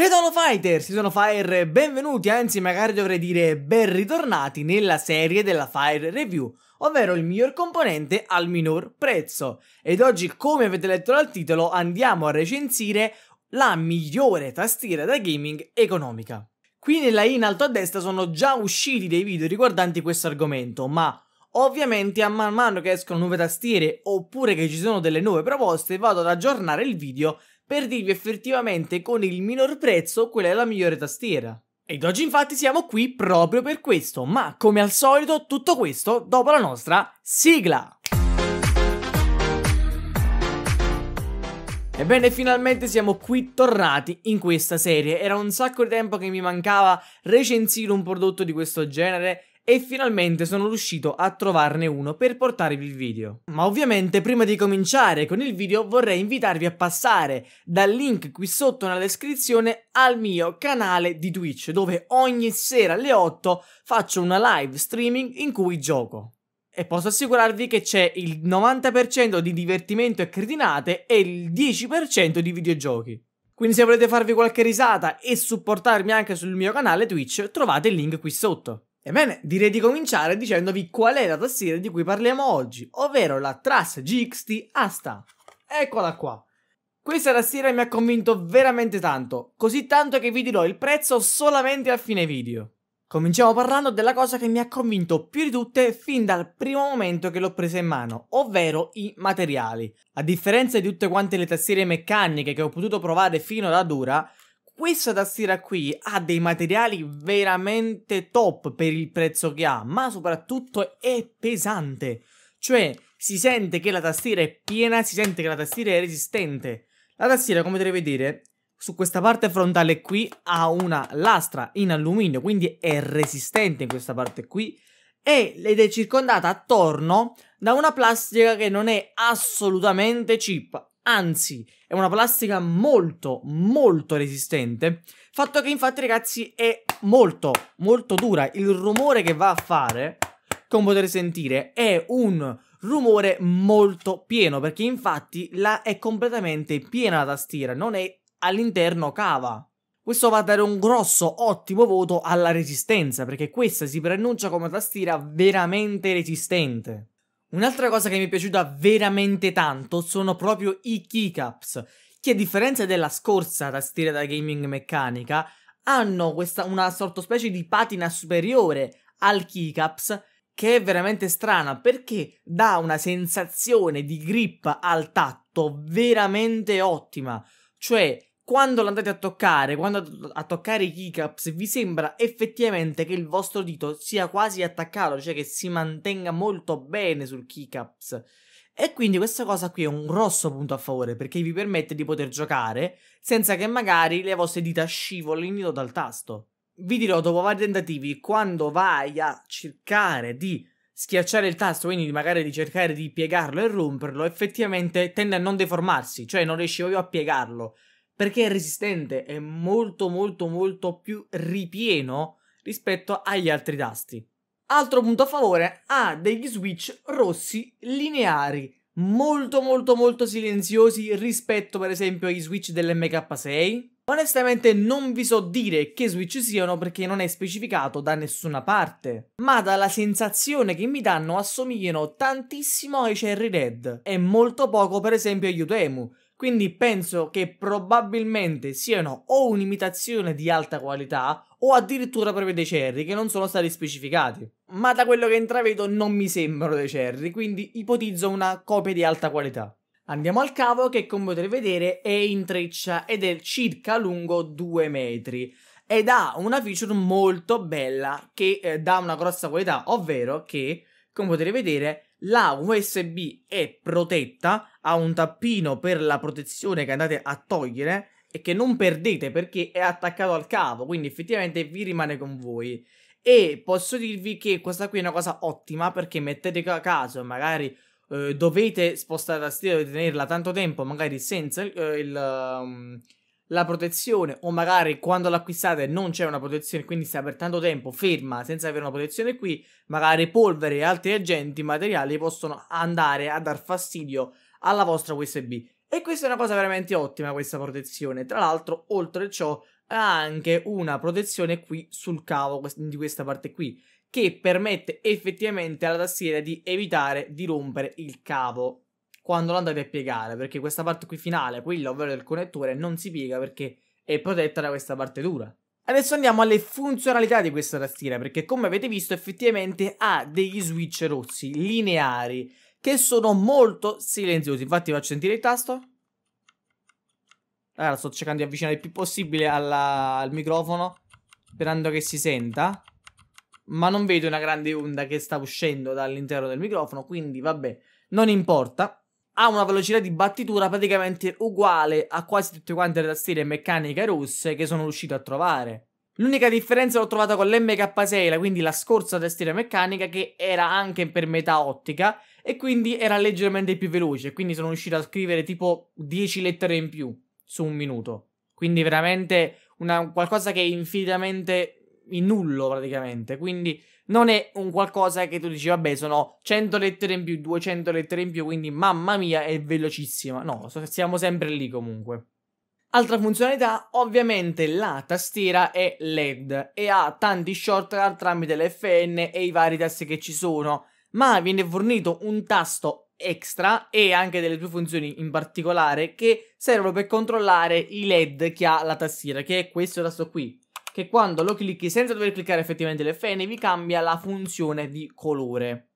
Fighters, Fighter, sono Fire, benvenuti, anzi magari dovrei dire ben ritornati nella serie della Fire Review, ovvero il miglior componente al minor prezzo. Ed oggi, come avete letto dal titolo, andiamo a recensire la migliore tastiera da gaming economica. Qui nella in alto a destra sono già usciti dei video riguardanti questo argomento, ma Ovviamente a man mano che escono nuove tastiere oppure che ci sono delle nuove proposte vado ad aggiornare il video per dirvi effettivamente con il minor prezzo qual è la migliore tastiera. Ed oggi infatti siamo qui proprio per questo, ma come al solito tutto questo dopo la nostra sigla. Ebbene, finalmente siamo qui tornati in questa serie. Era un sacco di tempo che mi mancava recensire un prodotto di questo genere e finalmente sono riuscito a trovarne uno per portarvi il video. Ma ovviamente prima di cominciare con il video vorrei invitarvi a passare dal link qui sotto nella descrizione al mio canale di Twitch dove ogni sera alle 8 faccio una live streaming in cui gioco. E posso assicurarvi che c'è il 90% di divertimento e cretinate e il 10% di videogiochi. Quindi se volete farvi qualche risata e supportarmi anche sul mio canale Twitch trovate il link qui sotto. Ebbene, direi di cominciare dicendovi qual è la tastiera di cui parliamo oggi, ovvero la Truss GXT Asta. Eccola qua. Questa tastiera mi ha convinto veramente tanto, così tanto che vi dirò il prezzo solamente a fine video. Cominciamo parlando della cosa che mi ha convinto più di tutte fin dal primo momento che l'ho presa in mano, ovvero i materiali. A differenza di tutte quante le tastiere meccaniche che ho potuto provare fino alla dura, questa tastiera qui ha dei materiali veramente top per il prezzo che ha, ma soprattutto è pesante. Cioè, si sente che la tastiera è piena, si sente che la tastiera è resistente. La tastiera, come potete vedere, su questa parte frontale qui ha una lastra in alluminio, quindi è resistente in questa parte qui. Ed è circondata attorno da una plastica che non è assolutamente cheap, anzi è una plastica molto molto resistente, fatto che infatti ragazzi è molto molto dura, il rumore che va a fare, come potete sentire, è un rumore molto pieno, perché infatti la è completamente piena la tastiera, non è all'interno cava. Questo va a dare un grosso ottimo voto alla resistenza, perché questa si preannuncia come tastiera veramente resistente. Un'altra cosa che mi è piaciuta veramente tanto sono proprio i keycaps, che a differenza della scorsa tastiera da gaming meccanica, hanno questa, una specie di patina superiore al keycaps che è veramente strana perché dà una sensazione di grip al tatto veramente ottima. Cioè, quando l'andate a toccare, quando a toccare i keycaps, vi sembra effettivamente che il vostro dito sia quasi attaccato, cioè che si mantenga molto bene sul keycaps. E quindi questa cosa qui è un grosso punto a favore perché vi permette di poter giocare senza che magari le vostre dita scivolino dal tasto. Vi dirò dopo vari tentativi, quando vai a cercare di schiacciare il tasto, quindi magari di cercare di piegarlo e romperlo, effettivamente tende a non deformarsi, cioè non riesci più a piegarlo perché è resistente, è molto molto molto più ripieno rispetto agli altri tasti. Altro punto a favore, ha degli switch rossi lineari, molto molto molto silenziosi rispetto per esempio ai switch dell'MK6. Onestamente non vi so dire che switch siano perché non è specificato da nessuna parte, ma dalla sensazione che mi danno assomigliano tantissimo ai Cherry Red e molto poco per esempio agli Utemu, quindi penso che probabilmente siano o un'imitazione di alta qualità o addirittura proprio dei cerri che non sono stati specificati. Ma da quello che intravedo non mi sembrano dei cerri, quindi ipotizzo una copia di alta qualità. Andiamo al cavo che come potete vedere è in treccia ed è circa lungo 2 metri ed ha una feature molto bella che eh, dà una grossa qualità, ovvero che come potete vedere la USB è protetta, ha un tappino per la protezione che andate a togliere e che non perdete perché è attaccato al cavo, quindi effettivamente vi rimane con voi. E posso dirvi che questa qui è una cosa ottima perché mettete a caso, magari eh, dovete spostare la tastiera e tenerla tanto tempo, magari senza eh, il... Um, la protezione o magari quando l'acquistate non c'è una protezione quindi sta per tanto tempo ferma senza avere una protezione qui magari polvere e altri agenti materiali possono andare a dar fastidio alla vostra USB e questa è una cosa veramente ottima questa protezione tra l'altro oltre ciò ha anche una protezione qui sul cavo di questa parte qui che permette effettivamente alla tastiera di evitare di rompere il cavo quando lo andate a piegare, perché questa parte qui finale, quella ovvero del connettore, non si piega perché è protetta da questa parte dura. Adesso andiamo alle funzionalità di questa tastiera, perché come avete visto effettivamente ha degli switch rossi lineari che sono molto silenziosi. Infatti faccio sentire il tasto. Allora sto cercando di avvicinare il più possibile alla... al microfono, sperando che si senta. Ma non vedo una grande onda che sta uscendo dall'interno del microfono, quindi vabbè, non importa ha una velocità di battitura praticamente uguale a quasi tutte quante le tastiere meccaniche russe che sono riuscito a trovare. L'unica differenza l'ho trovata con l'MK6, quindi la scorsa tastiera meccanica, che era anche per metà ottica e quindi era leggermente più veloce, quindi sono riuscito a scrivere tipo 10 lettere in più su un minuto. Quindi veramente una, qualcosa che è infinitamente in nullo praticamente. Quindi non è un qualcosa che tu dici, vabbè, sono 100 lettere in più, 200 lettere in più, quindi mamma mia, è velocissima. No, siamo sempre lì comunque. Altra funzionalità, ovviamente la tastiera è LED e ha tanti shortcut tramite l'FN e i vari tasti che ci sono, ma viene fornito un tasto extra e anche delle due funzioni in particolare che servono per controllare i LED che ha la tastiera, che è questo tasto qui che quando lo clicchi senza dover cliccare effettivamente le fene vi cambia la funzione di colore.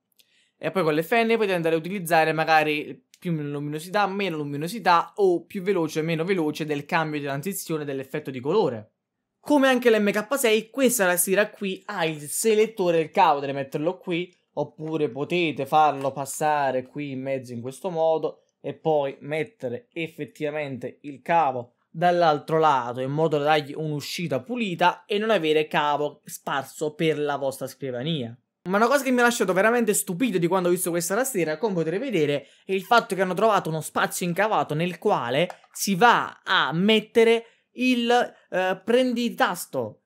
E poi con le fene potete andare a utilizzare magari più luminosità, meno luminosità o più veloce o meno veloce del cambio di transizione dell'effetto di colore. Come anche l'MK6, questa tastiera qui ha il selettore del cavo, caudere, metterlo qui, oppure potete farlo passare qui in mezzo in questo modo e poi mettere effettivamente il cavo dall'altro lato in modo da dargli un'uscita pulita e non avere cavo sparso per la vostra scrivania. Ma una cosa che mi ha lasciato veramente stupito di quando ho visto questa tastiera, come potete vedere, è il fatto che hanno trovato uno spazio incavato nel quale si va a mettere il eh, prenditasto,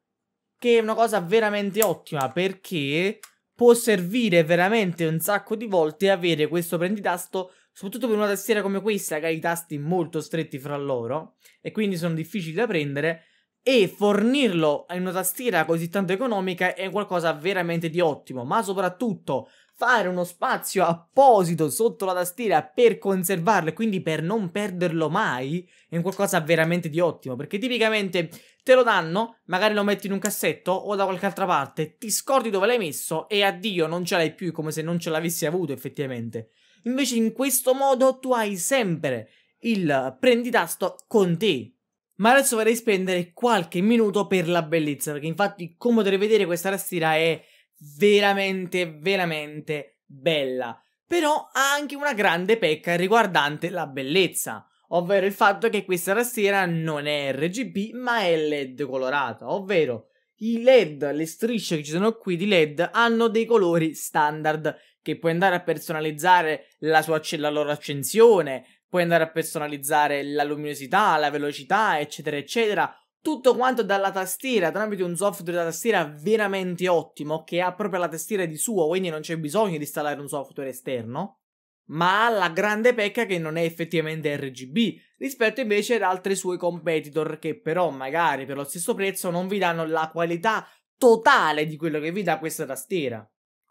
che è una cosa veramente ottima perché può servire veramente un sacco di volte avere questo prenditasto soprattutto per una tastiera come questa che ha i tasti molto stretti fra loro e quindi sono difficili da prendere e fornirlo in una tastiera così tanto economica è qualcosa veramente di ottimo, ma soprattutto fare uno spazio apposito sotto la tastiera per conservarlo e quindi per non perderlo mai è qualcosa veramente di ottimo, perché tipicamente te lo danno, magari lo metti in un cassetto o da qualche altra parte, ti scordi dove l'hai messo e addio, non ce l'hai più, come se non ce l'avessi avuto effettivamente. Invece in questo modo tu hai sempre il prenditasto con te. Ma adesso vorrei spendere qualche minuto per la bellezza, perché infatti come potete vedere questa tastiera è veramente, veramente bella. Però ha anche una grande pecca riguardante la bellezza, ovvero il fatto che questa tastiera non è RGB ma è LED colorata, ovvero i LED, le strisce che ci sono qui di LED hanno dei colori standard che puoi andare a personalizzare la, sua, la loro accensione, puoi andare a personalizzare la luminosità, la velocità, eccetera, eccetera. Tutto quanto dalla tastiera, tramite un software da tastiera veramente ottimo, che ha proprio la tastiera di suo, quindi non c'è bisogno di installare un software esterno. Ma ha la grande pecca che non è effettivamente RGB, rispetto invece ad altri suoi competitor che però magari per lo stesso prezzo non vi danno la qualità totale di quello che vi dà questa tastiera.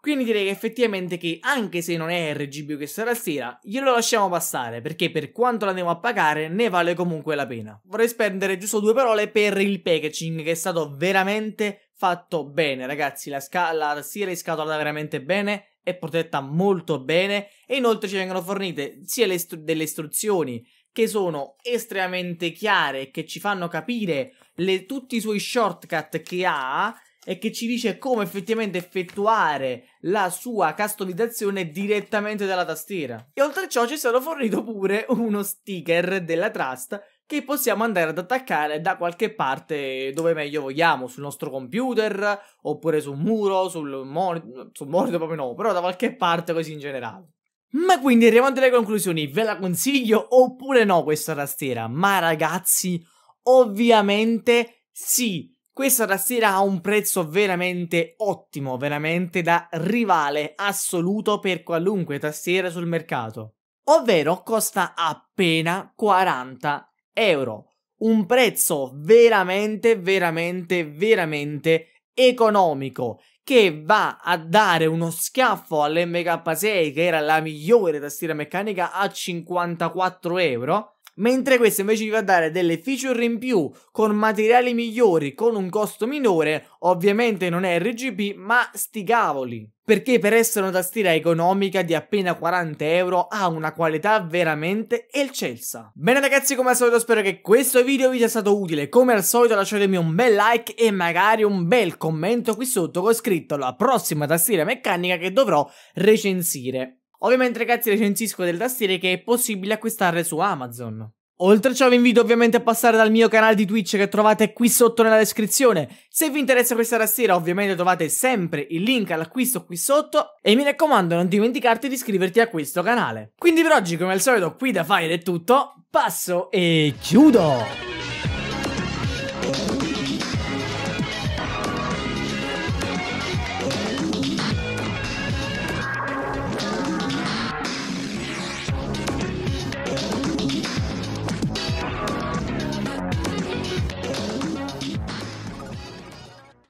Quindi direi che effettivamente che anche se non è RGB che sarà sera, glielo lasciamo passare perché per quanto l'andiamo a pagare ne vale comunque la pena. Vorrei spendere giusto due parole per il packaging che è stato veramente fatto bene ragazzi, la, sca- la tastiera è scatolata veramente bene, è protetta molto bene e inoltre ci vengono fornite sia istru- delle istruzioni che sono estremamente chiare e che ci fanno capire le, tutti i suoi shortcut che ha e che ci dice come effettivamente effettuare la sua customizzazione direttamente dalla tastiera. E oltre a ciò ci è stato fornito pure uno sticker della Trust che possiamo andare ad attaccare da qualche parte dove meglio vogliamo, sul nostro computer, oppure su un muro, sul monitor, sul monitor proprio no, però da qualche parte così in generale. Ma quindi arriviamo alle conclusioni, ve la consiglio oppure no questa tastiera? Ma ragazzi, ovviamente sì, questa tastiera ha un prezzo veramente ottimo, veramente da rivale assoluto per qualunque tastiera sul mercato. Ovvero costa appena 40 euro. Un prezzo veramente, veramente, veramente economico che va a dare uno schiaffo all'MK6 che era la migliore tastiera meccanica a 54 euro mentre questo invece vi va a dare delle feature in più con materiali migliori, con un costo minore, ovviamente non è RGB, ma sti cavoli perché per essere una tastiera economica di appena 40 euro ha una qualità veramente eccelsa. Bene ragazzi come al solito spero che questo video vi sia stato utile, come al solito lasciatemi un bel like e magari un bel commento qui sotto con scritto la prossima tastiera meccanica che dovrò recensire. Ovviamente ragazzi recensisco del tastiere che è possibile acquistare su Amazon. Oltre a ciò vi invito ovviamente a passare dal mio canale di Twitch che trovate qui sotto nella descrizione. Se vi interessa questa tastiera ovviamente trovate sempre il link all'acquisto qui sotto e mi raccomando non dimenticarti di iscriverti a questo canale. Quindi per oggi come al solito qui da Fire è tutto, passo e chiudo!